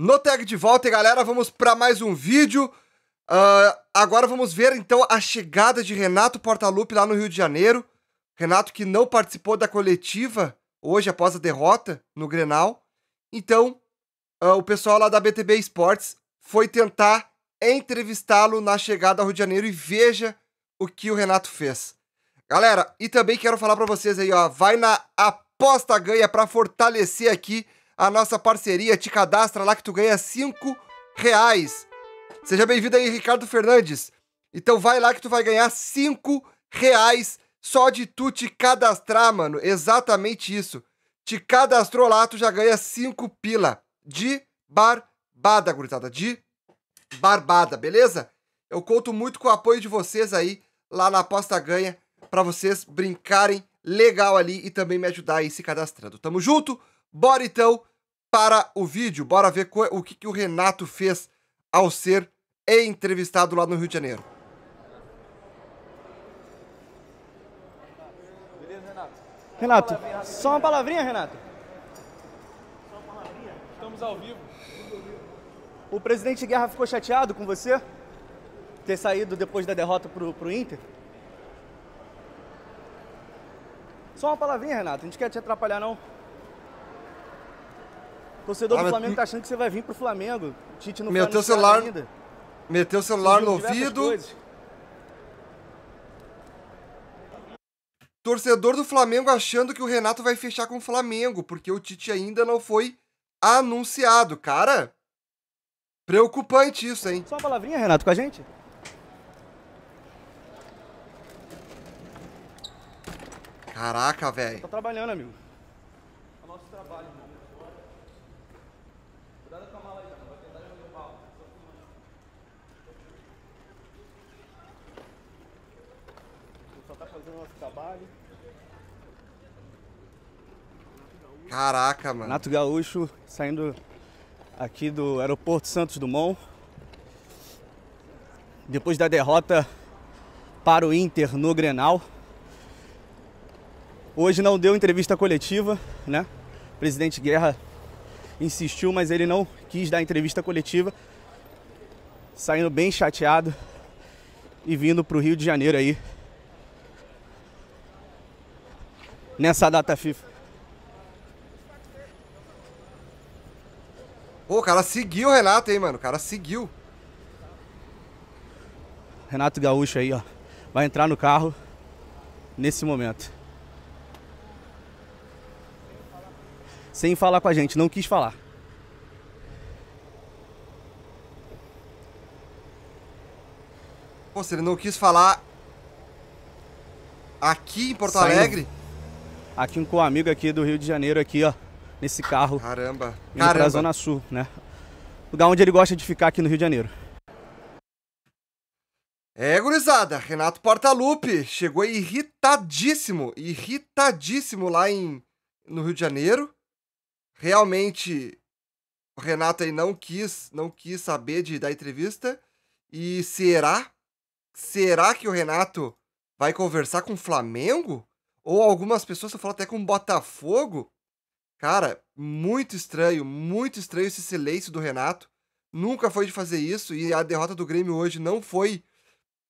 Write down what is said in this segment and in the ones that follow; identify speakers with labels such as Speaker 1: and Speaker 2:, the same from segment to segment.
Speaker 1: no tag de volta. E galera, vamos para mais um vídeo. Uh, agora vamos ver então a chegada de Renato Portaluppi lá no Rio de Janeiro. Renato que não participou da coletiva hoje após a derrota no Grenal. Então, uh, o pessoal lá da BTB Esportes foi tentar entrevistá-lo na chegada ao Rio de Janeiro e veja o que o Renato fez. Galera, e também quero falar para vocês aí, ó, vai na aposta ganha para fortalecer aqui a nossa parceria. Te cadastra lá que tu ganha 5 reais. Seja bem-vindo aí, Ricardo Fernandes. Então vai lá que tu vai ganhar 5 reais só de tu te cadastrar, mano. Exatamente isso. Te cadastrou lá, tu já ganha 5 pila de barbada, gurizada. De barbada, beleza? Eu conto muito com o apoio de vocês aí lá na aposta ganha para vocês brincarem legal ali e também me ajudar aí se cadastrando. Tamo junto, Bora então para o vídeo, bora ver o que, que o Renato fez ao ser entrevistado lá no Rio de Janeiro.
Speaker 2: Beleza, Renato? Renato, só uma palavrinha, só uma palavrinha Renato? Só uma palavrinha? Estamos ao vivo. O presidente Guerra ficou chateado com você? Ter saído depois da derrota pro, pro Inter? Só uma palavrinha, Renato. A gente quer te atrapalhar, não. Torcedor ah, do Flamengo tá hum. achando que
Speaker 1: você vai vir pro Flamengo. Tite não meteu o celular ainda. Meteu o celular no ouvido. Coisas. Torcedor do Flamengo achando que o Renato vai fechar com o Flamengo, porque o Tite ainda não foi anunciado. Cara, preocupante isso, hein? Só uma palavrinha, Renato, com a gente? Caraca, velho. Tá trabalhando, amigo.
Speaker 2: É o nosso trabalho, mano. Cuidado com a mala aí, não vai tentar jogar o pau. Só tá fazendo nosso trabalho. Caraca, mano. Nato Gaúcho saindo aqui do aeroporto Santos Dumont. Depois da derrota para o Inter no Grenal. Hoje não deu entrevista coletiva, né? O presidente Guerra insistiu, mas ele não quis dar entrevista coletiva, saindo bem chateado e vindo para o Rio de Janeiro aí
Speaker 1: nessa data FIFA. Pô, o cara seguiu o Renato, hein, mano? O cara seguiu.
Speaker 2: Renato Gaúcho aí, ó. Vai entrar no carro nesse momento. sem falar com a gente, não quis falar.
Speaker 1: Pô, ele não quis falar aqui em Porto Saindo. Alegre?
Speaker 2: Aqui com um amigo aqui do Rio de Janeiro, aqui, ó, nesse carro. Caramba. Indo Caramba. pra Zona
Speaker 1: Sul, né? Lugar onde ele gosta de ficar aqui no Rio de Janeiro. É, gurizada, Renato Portaluppi chegou irritadíssimo, irritadíssimo lá em, no Rio de Janeiro realmente o Renato aí não quis, não quis saber de da entrevista. E será? Será que o Renato vai conversar com o Flamengo? Ou algumas pessoas falam até com o Botafogo? Cara, muito estranho, muito estranho esse silêncio do Renato. Nunca foi de fazer isso e a derrota do Grêmio hoje não foi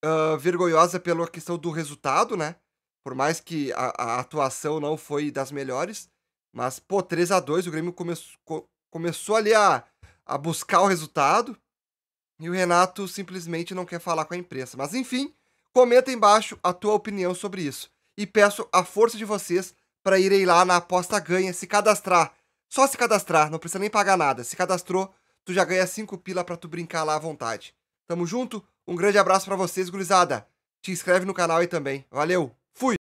Speaker 1: uh, vergonhosa pela questão do resultado, né? Por mais que a, a atuação não foi das melhores, mas, pô, 3 a 2 o Grêmio come, co, começou ali a, a buscar o resultado. E o Renato simplesmente não quer falar com a imprensa. Mas, enfim, comenta embaixo a tua opinião sobre isso. E peço a força de vocês para irem lá na aposta ganha, se cadastrar. Só se cadastrar, não precisa nem pagar nada. Se cadastrou, tu já ganha 5 pila para tu brincar lá à vontade. Tamo junto, um grande abraço para vocês, gurizada. Te inscreve no canal aí também. Valeu, fui!